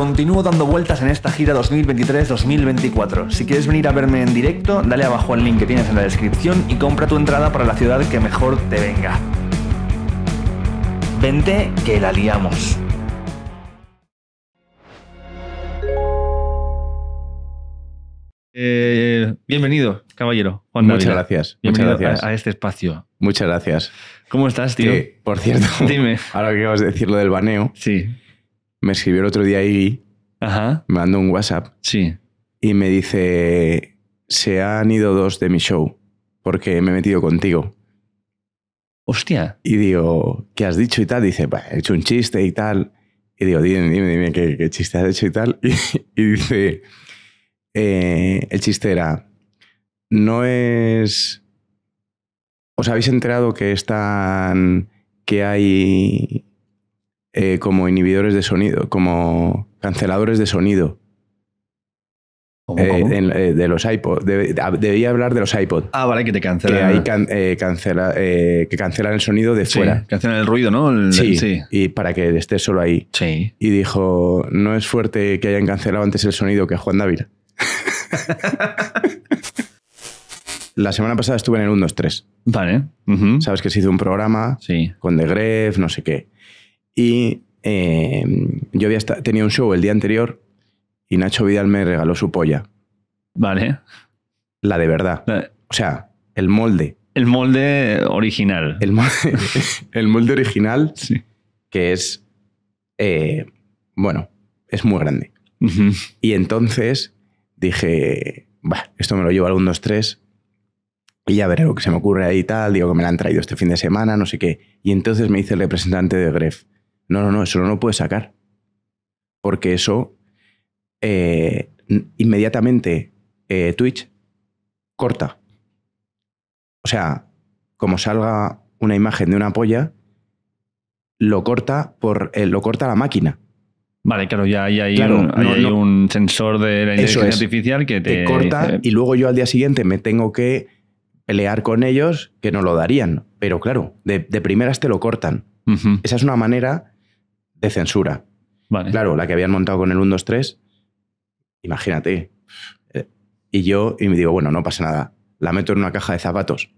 Continúo dando vueltas en esta gira 2023-2024. Si quieres venir a verme en directo, dale abajo al link que tienes en la descripción y compra tu entrada para la ciudad que mejor te venga. Vente que la liamos. Eh, bienvenido, caballero. Juan muchas gracias. muchas gracias. A, este espacio. Muchas gracias. ¿Cómo estás, tío? por cierto, Dime. ahora que vas a decir lo del baneo. Sí me escribió el otro día Iggy, Ajá. me mandó un WhatsApp Sí. y me dice, se han ido dos de mi show porque me he metido contigo. Hostia. Y digo, ¿qué has dicho y tal? Dice, he hecho un chiste y tal. Y digo, dime, dime, dime, ¿qué, chiste has hecho y tal? Y, dice, eh, el chiste era, no es... ¿Os habéis enterado que están... que hay eh, como inhibidores de sonido, como canceladores de sonido. Eh, eh, de los iPod. debía hablar de los iPod. Ah, vale, que te cancelan. Que, ahí cancela, que cancelan el sonido de fuera. Cancelan el ruido, ¿no? sí, sí, Y para que estés solo ahí. Sí. Y dijo: No es fuerte que hayan cancelado antes el sonido que Juan David. La semana pasada estuve en el 1-2-3. Vale. Sabes que se hizo un programa sí. con The Gref, no sé qué. Y eh, yo había tenido un show el día anterior y Nacho Vidal me regaló su polla. Vale. La de verdad. O sea, el molde. El molde original. El molde, original, que es, eh, bueno, es muy grande. Y entonces dije, esto me lo llevo al 1, tres y ya veré lo que se me ocurre ahí y tal. Digo que me la han traído este fin de semana, no sé qué. Y entonces me dice el representante de Gref, no, no, no, eso no lo puedes sacar. Porque eso, eh, inmediatamente, eh, Twitch corta. O sea, como salga una imagen de una polla, lo corta, por, eh, lo corta la máquina. Vale, claro, ya hay, un, sensor de la inteligencia artificial que te... corta y luego yo al día siguiente me tengo que pelear con ellos que no lo darían. Pero claro, de, primeras te lo cortan. Esa es una manera de censura. Claro, la que habían montado con el 1, 2, 3, imagínate. Eh, y yo y me digo, bueno, no pasa nada, la meto en una caja de zapatos.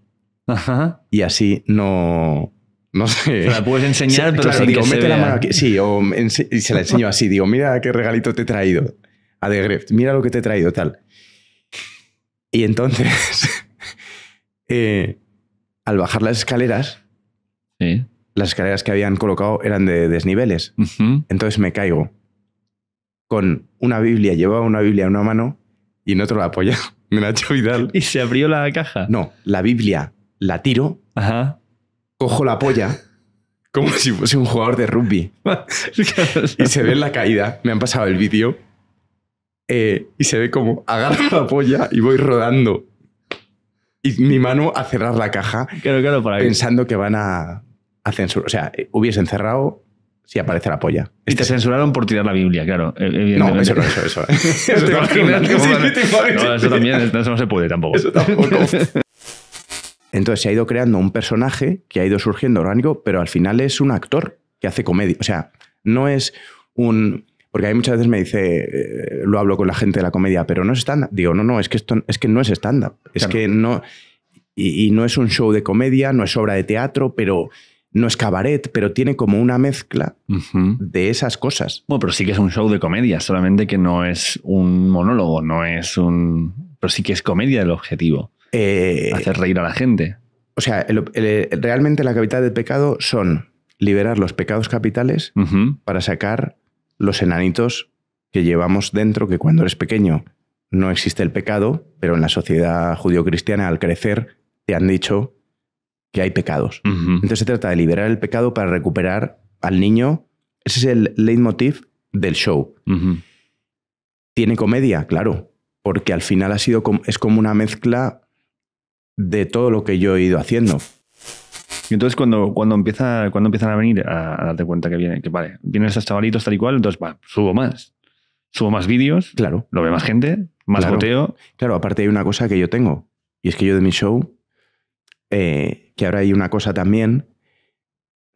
Ajá. Y así no... No sé. Se la puedes enseñar, pero se la mano Sí, o y se la enseño así. Digo, mira qué regalito te he traído. A De Greft, mira lo que te he traído, tal. Y entonces, eh, al bajar las escaleras, sí las escaleras que habían colocado eran de desniveles. Entonces me caigo con una Biblia, llevaba una Biblia en una mano y en otro la apoya Me la Vidal. ¿Y se abrió la caja? No, la Biblia la tiro, cojo la polla como si fuese un jugador de rugby. y se ve la caída, me han pasado el vídeo, eh, y se ve como agarro la polla y voy rodando. Y mi mano a cerrar la caja. Claro, claro, para pensando que van a o sea, eh, hubiesen cerrado si aparece la polla. Y te censuraron por tirar la Biblia, claro. Eh, no, eso no, eso, eso. también no se puede tampoco. Entonces se ha ido creando un personaje que ha ido surgiendo orgánico, pero al final es un actor que hace comedia. O sea, no es un. Porque hay muchas veces me dice, eh, lo hablo con la gente de la comedia, pero no es stand-up. Digo, no, no, es que, esto, es que no es stand-up. Es que no. y no es un show de comedia, no es obra de teatro, pero no es cabaret, pero tiene como una mezcla de esas cosas. Bueno, pero sí que es un show de comedia, solamente que no es un monólogo, no es un... Pero sí que es comedia el objetivo. Eh, hacer reír a la gente. O sea, eh, realmente la capital del pecado son liberar los pecados capitales para sacar los enanitos que llevamos dentro, que cuando eres pequeño no existe el pecado, pero en la sociedad judío cristiana al crecer te han dicho que hay pecados. Entonces se trata de liberar el pecado para recuperar al niño. Ese es el leitmotiv del show. Tiene comedia, claro, porque al final ha sido es como una mezcla de todo lo que yo he ido haciendo. Y entonces cuando, cuando, empieza, cuando empiezan a venir a, darte cuenta que vienen, que vale, vienen esos chavalitos tal y cual, entonces subo más. Subo más vídeos, claro. lo ve más gente, más claro. Claro, aparte hay una cosa que yo tengo, y es que yo de mi show eh, que ahora hay una cosa también.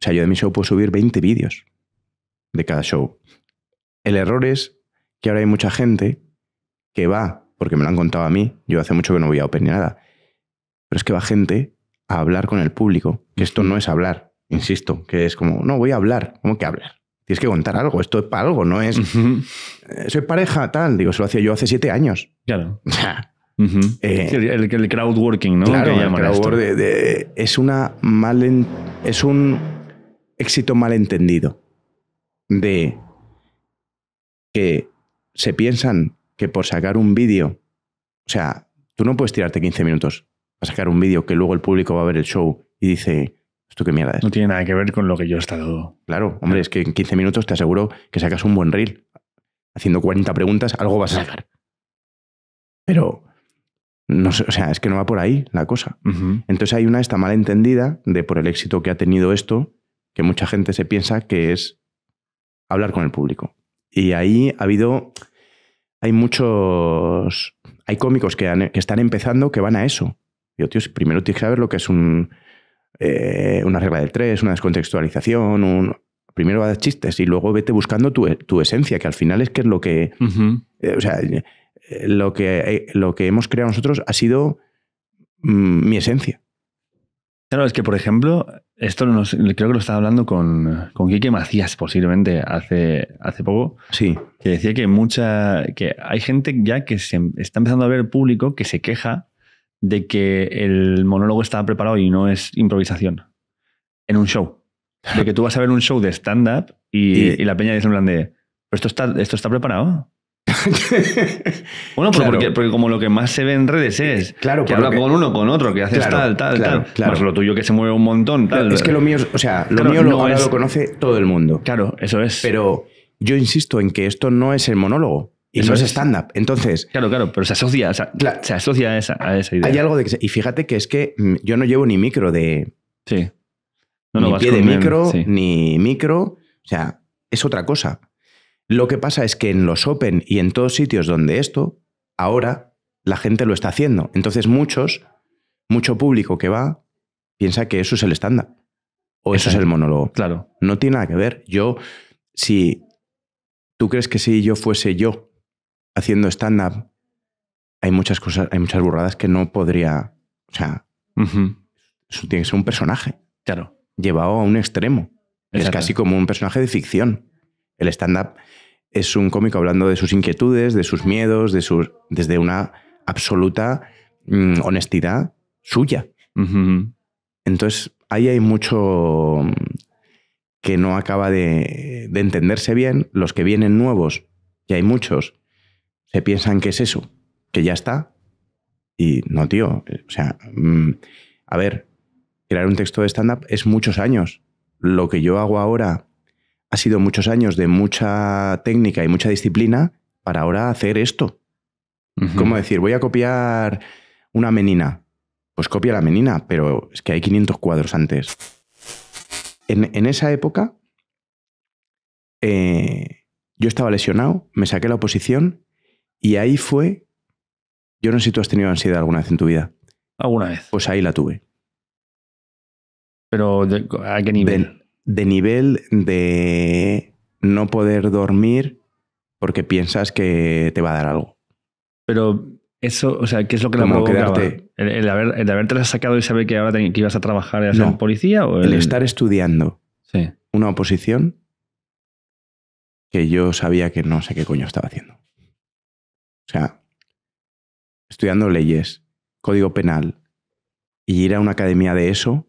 O sea, yo de mi show puedo subir 20 vídeos de cada show. El error es que ahora hay mucha gente que va, porque me lo han contado a mí, yo hace mucho que no voy a Open ni nada, pero es que va gente a hablar con el público, que esto no es hablar, insisto, que es como, no, voy a hablar, ¿cómo que hablar? Tienes que contar algo, esto es para algo, no es... Eh, soy pareja, tal, digo, eso lo hacía yo hace siete años. Claro. Eh, el, crowdworking, ¿no? Claro, el es, una mal es un éxito malentendido de que se piensan que por sacar un vídeo, o sea, tú no puedes tirarte 15 minutos a sacar un vídeo que luego el público va a ver el show y dice, ¿esto qué mierda es? No tiene nada que ver con lo que yo he estado. Claro, hombre, es que en 15 minutos te aseguro que sacas un buen reel. Haciendo 40 preguntas, algo vas a sacar. Pero no o sea, es que no va por ahí la cosa. Entonces hay una esta malentendida de por el éxito que ha tenido esto, que mucha gente se piensa que es hablar con el público. Y ahí ha habido, hay muchos, hay cómicos que, están empezando que van a eso. Yo, tío, primero tienes que saber lo que es un, eh, una regla del tres, una descontextualización, un, primero dar chistes y luego vete buscando tu, esencia, que al final es que es lo que... Eh, o sea, lo que, eh, lo que hemos creado nosotros ha sido mm, mi esencia. Claro, es que, por ejemplo, esto creo que lo estaba hablando con, con Quique Macías, posiblemente, hace, hace poco. Sí. Que decía que mucha. que hay gente ya que se está empezando a ver público que se queja de que el monólogo está preparado y no es improvisación. En un show. De que tú vas a ver un show de stand-up y, la peña dice en plan de. esto está, esto está preparado? bueno, porque, como lo que más se ve en redes es claro, que habla con uno, con otro, que haces tal, tal, tal. Claro. lo tuyo que se mueve un montón, Es que lo mío, o sea, lo mío lo, conoce todo el mundo. Claro, eso es. Pero yo insisto en que esto no es el monólogo. Y no es stand-up. Entonces. Claro, claro, pero se asocia, se asocia a, esa, idea. Hay algo de y fíjate que es que mm, yo no llevo ni micro de. Sí. No, ni pie de micro, ni micro. O sea, es otra cosa. Lo que pasa es que en los Open y en todos sitios donde esto, ahora la gente lo está haciendo. Entonces muchos, mucho público que va, piensa que eso es el stand-up O eso es el monólogo. Claro. No tiene nada que ver. Yo, si tú crees que si yo fuese yo haciendo stand-up, hay muchas cosas, hay muchas burradas que no podría. O sea, tiene que ser un personaje. Claro. Llevado a un extremo. Es casi como un personaje de ficción. El stand-up es un cómico hablando de sus inquietudes, de sus miedos, de sus, desde una absoluta mm, honestidad suya. Entonces, ahí hay mucho mm, que no acaba de, entenderse bien. Los que vienen nuevos, y hay muchos, se piensan que es eso, que ya está. Y no, tío. O sea, mm, a ver, crear un texto de stand-up es muchos años. Lo que yo hago ahora ha sido muchos años de mucha técnica y mucha disciplina para ahora hacer esto. ¿Cómo decir, voy a copiar una menina. Pues copia la menina, pero es que hay 500 cuadros antes. En, esa época, eh, yo estaba lesionado, me saqué la oposición y ahí fue. Yo no sé si tú has tenido ansiedad alguna vez en tu vida. ¿Alguna vez? Pues ahí la tuve. ¿Pero a qué nivel? de nivel de no poder dormir porque piensas que te va a dar algo. Pero eso, o sea, ¿qué es lo que la provocaba? ¿El, el, haber, el haberte sacado y saber que ahora que ibas a trabajar y a ser policía? ¿o el... estar estudiando una oposición que yo sabía que no sé qué coño estaba haciendo. O sea, estudiando leyes, código penal y ir a una academia de eso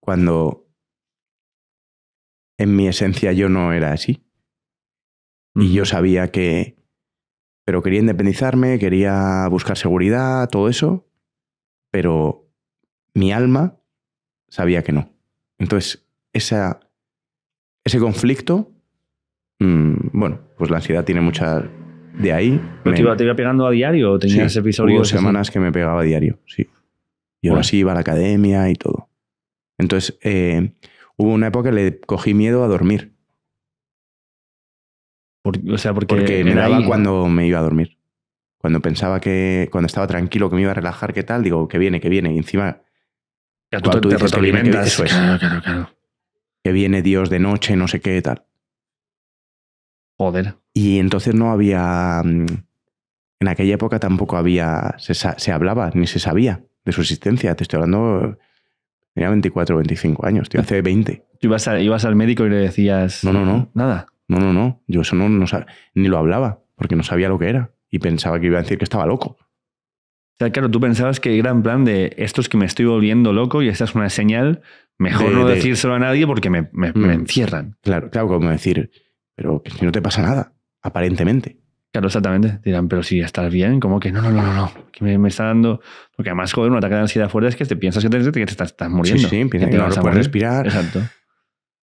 cuando en mi esencia yo no era así. Y yo sabía que... Pero quería independizarme, quería buscar seguridad, todo eso, pero mi alma sabía que no. Entonces, esa, ese conflicto, mm, bueno, pues la ansiedad tiene mucha... De ahí... te, iba, pegando a diario o tenías episodios? semanas que me pegaba a diario, sí. Y ahora sí iba a la academia y todo. Entonces, eh, Hubo una época que le cogí miedo a dormir. o sea, porque, porque me daba cuando me iba a dormir. Cuando pensaba que, cuando estaba tranquilo, que me iba a relajar, ¿qué tal? Digo, que viene, que viene. Y encima... Ya tú, que viene, claro, claro. Que viene Dios de noche, no sé qué, tal. Joder. Y entonces no había... Mm, en aquella época tampoco había... Se, se hablaba, ni se sabía de su existencia. Te estoy hablando Tenía 24, 25 años, tío, hace 20. Tú ibas, al médico y le decías. No, no, no. Nada. No, no, no. Yo eso no, no ni lo hablaba, porque no sabía lo que era. Y pensaba que iba a decir que estaba loco. O sea, claro, tú pensabas que era en plan de esto es que me estoy volviendo loco y esta es una señal, mejor no decírselo a nadie porque me, me, mm. encierran. Claro, claro, como decir, pero que si no te pasa nada, aparentemente. Claro, exactamente. Dirán, pero si estás bien, como que no, no, no, no, no. Que me, está dando. Porque además, joder, un ataque de ansiedad fuerte es que te piensas que te, estás, estás, muriendo. Sí, sí, piensas que, no, puedes respirar. Exacto.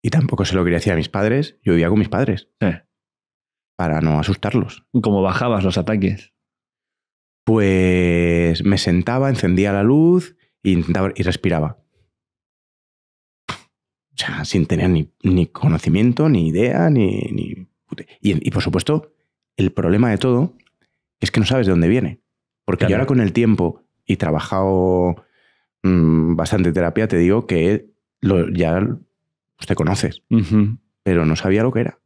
Y tampoco se lo quería decir a mis padres. Yo vivía con mis padres. Sí. Para no asustarlos. ¿Cómo bajabas los ataques? Pues me sentaba, encendía la luz y, e intentaba, y respiraba. O sea, sin tener ni, conocimiento, ni idea, ni. ni... y por supuesto, el problema de todo es que no sabes de dónde viene. Porque yo ahora con el tiempo y trabajado mm, bastante terapia, te digo que lo, ya te conoces, pero no sabía lo que era.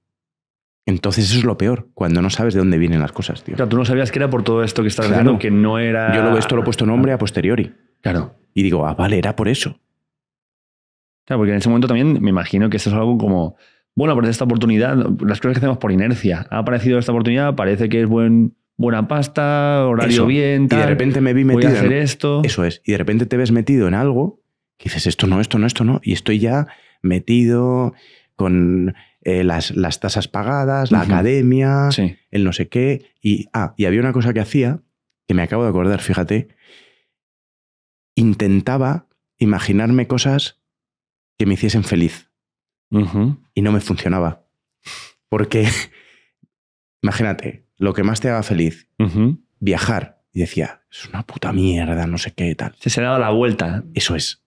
Entonces eso es lo peor, cuando no sabes de dónde vienen las cosas, tío. Claro, tú no sabías que era por todo esto que estás claro. haciendo, que no era... Yo lo, esto lo he puesto nombre a posteriori. Claro. Y digo, ah, vale, era por eso. Claro, porque en ese momento también me imagino que eso es algo como bueno, aparece esta oportunidad, las cosas que hacemos por inercia. Ha aparecido esta oportunidad, parece que es buena pasta, horario bien, y de repente me vi metido. hacer esto. Eso es. Y de repente te ves metido en algo que dices esto no, esto no, esto no. Y estoy ya metido con eh, las, tasas pagadas, la academia, el no sé qué. Y, ah, y había una cosa que hacía que me acabo de acordar, fíjate. Intentaba imaginarme cosas que me hiciesen feliz y no me funcionaba. Porque, imagínate, lo que más te haga feliz, viajar. Y decía, es una puta mierda, no sé qué tal. Se se ha la vuelta. Eso es.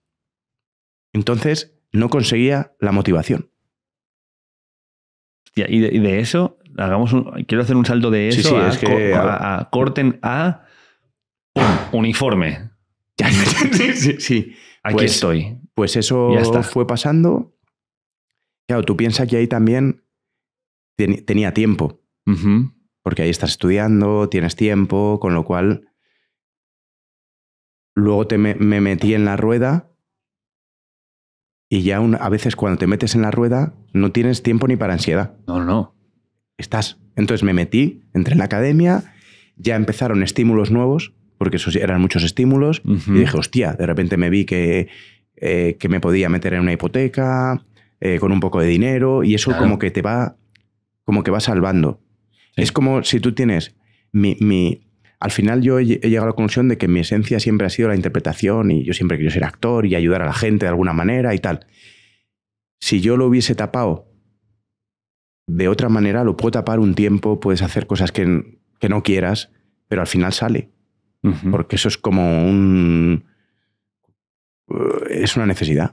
Entonces, no conseguía la motivación. y, de, eso, hagamos quiero hacer un salto de eso sí, sí, es que, a, a, corten a uniforme. sí, sí, Aquí pues, estoy. Pues eso fue pasando Claro, tú piensas que ahí también tenía tiempo. Porque ahí estás estudiando, tienes tiempo, con lo cual. Luego te me, metí en la rueda y ya a veces cuando te metes en la rueda no tienes tiempo ni para ansiedad. No, no. Estás. Entonces me metí, entré en la academia, ya empezaron estímulos nuevos, porque eran muchos estímulos, y dije, hostia, de repente me vi que, eh, que me podía meter en una hipoteca, eh, con un poco de dinero y eso como que te va, como que va salvando. Es como si tú tienes mi, al final yo he llegado a la conclusión de que mi esencia siempre ha sido la interpretación y yo siempre quiero ser actor y ayudar a la gente de alguna manera y tal. Si yo lo hubiese tapado de otra manera, lo puedo tapar un tiempo, puedes hacer cosas que, no quieras, pero al final sale. Porque eso es como un... Eh, es una necesidad.